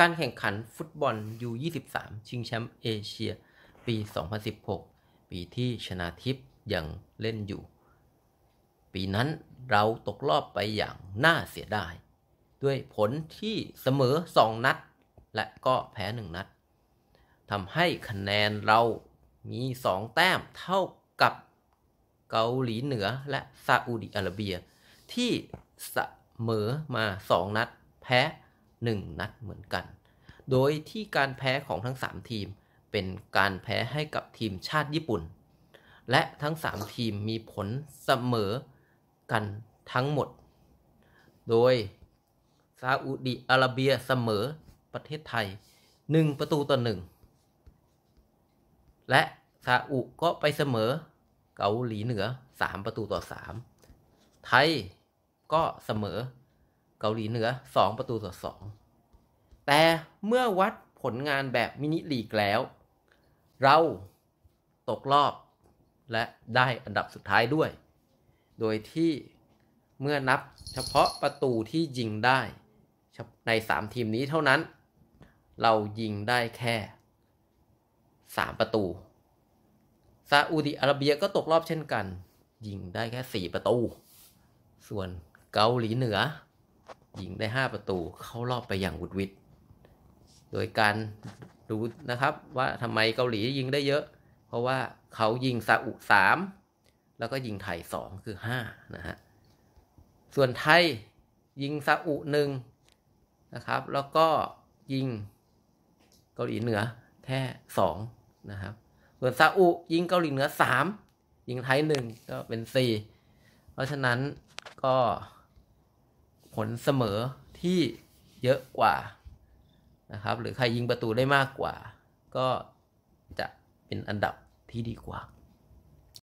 การแข่งขันฟุตบอล U23 ชิงแชมป์เอเชีย ปี 2016 ปีที่ชนาทิพย์ยังเล่นอยู่ ปีนั้นเราตกรอบไปอย่างน่าเสียดายด้วยผลที่เสมอ 2 นัดและก็แพ้ 1 นัดทำให้คะแนนเรามี2แต้มเท่ากับเกาหลีเหนือและซาอุดิอาระเบีย ที่เสมอมา 2 นัดแพ้1นัดเหมือนกัน โดยที่การแพ้ของทั้ง 3 ทีมเป็นการแพ้ให้กับทีมชาติญี่ปุ่น และทั้ง 3 ทีมมีผลเสมอกันทั้งหมด โดยซาอุดีอาระเบียเสมอประเทศไทย 1 ประตูต่อ 1 และซาอุก็ไปเสมอเกาหลีเหนือ 3 ประตูต่อ 3 ไทยก็เสมอเกาหลีเหนือ 2 ประตูต่อ2แต่เมื่อวัดผลงานแบบมินิลีกแล้ว เราตกรอบและได้อันดับสุดท้ายด้วย โดยที่เมื่อนับเฉพาะประตูที่ยิงได้ใน3ทีมนี้เท่านั้น เรายิงได้แค่ 3 ประตู ซาอุดิอาระเบียก็ตกรอบเช่นกัน ยิงได้แค่ 4 ประตู ส่วนเกาหลีเหนือยิงได้ 5 ประตูเข้ารอบไปอย่างวุดวิดโดยการดูนะครับว่าทำไมเกาหลียิงได้เยอะ เพราะว่าเขายิงซาอุสามแล้วก็ยิงไทยสองคือห้านะฮะส่วนไทยยิงซาอุหนึ่งนะครับแล้วก็ยิงเกาหลีเหนือแค่สองนะครับส่วนซาอุยิงเกาหลีเหนือสามยิงไทยหนึ่งก็เป็นสี่เพราะฉะนั้นก็ผลเสมอที่เยอะกว่านะครับหรือใครยิงประตูได้มากกว่า ก็จะเป็นอันดับที่ดีกว่า